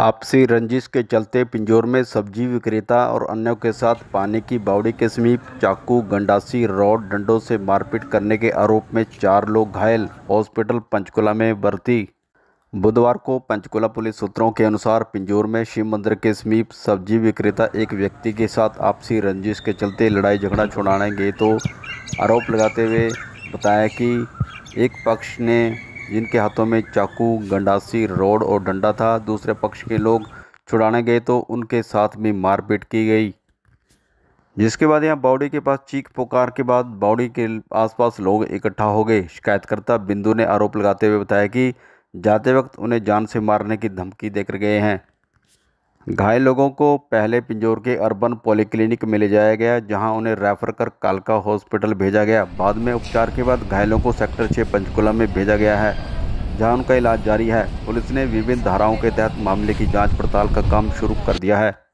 आपसी रंजिश के चलते पिंजौर में सब्जी विक्रेता और अन्यों के साथ पानी की बावड़ी के समीप चाकू गंडासी रॉड डंडों से मारपीट करने के आरोप में चार लोग घायल हॉस्पिटल पंचकुला में भर्ती बुधवार को पंचकुला पुलिस सूत्रों के अनुसार पिंजौर में शिव मंदिर के समीप सब्जी विक्रेता एक व्यक्ति के साथ आपसी रंजिश के चलते लड़ाई झगड़ा छुड़ाने गए तो आरोप लगाते हुए बताया कि एक पक्ष ने जिनके हाथों में चाकू गंडासी रोड और डंडा था दूसरे पक्ष के लोग छुड़ाने गए तो उनके साथ भी मारपीट की गई जिसके बाद यहाँ बाउडी के पास चीख पुकार के बाद बाउडी के आसपास लोग इकट्ठा हो गए शिकायतकर्ता बिंदु ने आरोप लगाते हुए बताया कि जाते वक्त उन्हें जान से मारने की धमकी देकर गए हैं घायल लोगों को पहले पिंजौर के अर्बन पॉलीक्लिनिक में ले जाया गया जहां उन्हें रेफर कर कालका हॉस्पिटल भेजा गया बाद में उपचार के बाद घायलों को सेक्टर 6 पंचकुला में भेजा गया है जहां उनका इलाज जारी है पुलिस ने विभिन्न धाराओं के तहत मामले की जांच पड़ताल का काम शुरू कर दिया है